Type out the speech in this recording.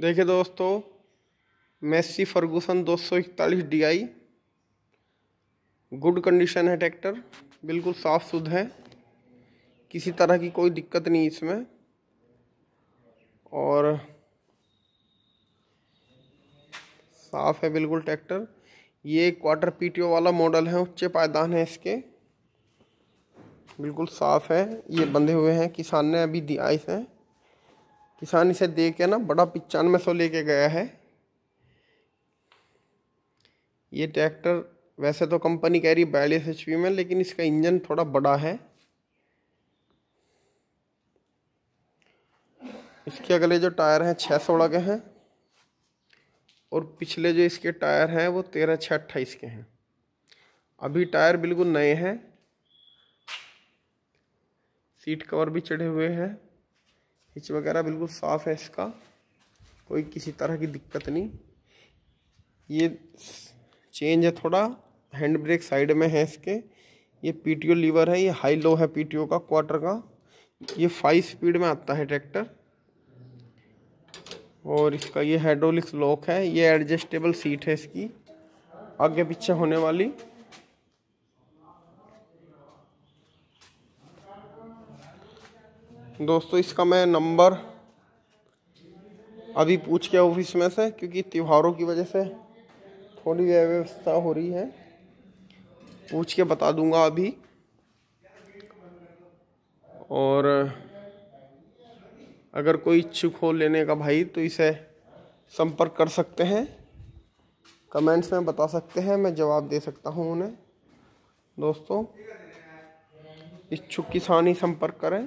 देखिए दोस्तों Messi Ferguson दो सौ इकतालीस डी आई गुड कंडीशन है ट्रैक्टर बिल्कुल साफ़ सुध है किसी तरह की कोई दिक्कत नहीं इसमें और साफ़ है बिल्कुल ट्रैक्टर ये क्वार्टर पीटीओ वाला मॉडल है उच्चे पायदान है इसके बिल्कुल साफ़ है ये बंधे हुए हैं किसान ने अभी दिया इसे किसान इसे देख के ना बड़ा पचानवे सौ लेके गया है ये ट्रैक्टर वैसे तो कंपनी कह रही है बयालीस एच में लेकिन इसका इंजन थोड़ा बड़ा है इसके अगले जो टायर हैं छः सोलह के हैं और पिछले जो इसके टायर हैं वो तेरह छः अट्ठाईस के हैं अभी टायर बिल्कुल नए हैं सीट कवर भी चढ़े हुए हैं हिच वगैरह बिल्कुल साफ़ है इसका कोई किसी तरह की दिक्कत नहीं ये चेंज है थोड़ा हैंड ब्रेक साइड में है इसके ये पीटीओ लीवर है ये हाई लो है पीटीओ का क्वार्टर का ये फाइव स्पीड में आता है ट्रैक्टर और इसका ये हाइड्रोलिक्स लॉक है ये एडजस्टेबल सीट है इसकी आगे पीछे होने वाली दोस्तों इसका मैं नंबर अभी पूछ के ऑफिस में से क्योंकि त्योहारों की वजह से थोड़ी व्यवस्था हो रही है पूछ के बता दूंगा अभी और अगर कोई इच्छुक हो लेने का भाई तो इसे संपर्क कर सकते हैं कमेंट्स में बता सकते हैं मैं जवाब दे सकता हूं उन्हें दोस्तों इच्छुक किसान ही संपर्क करें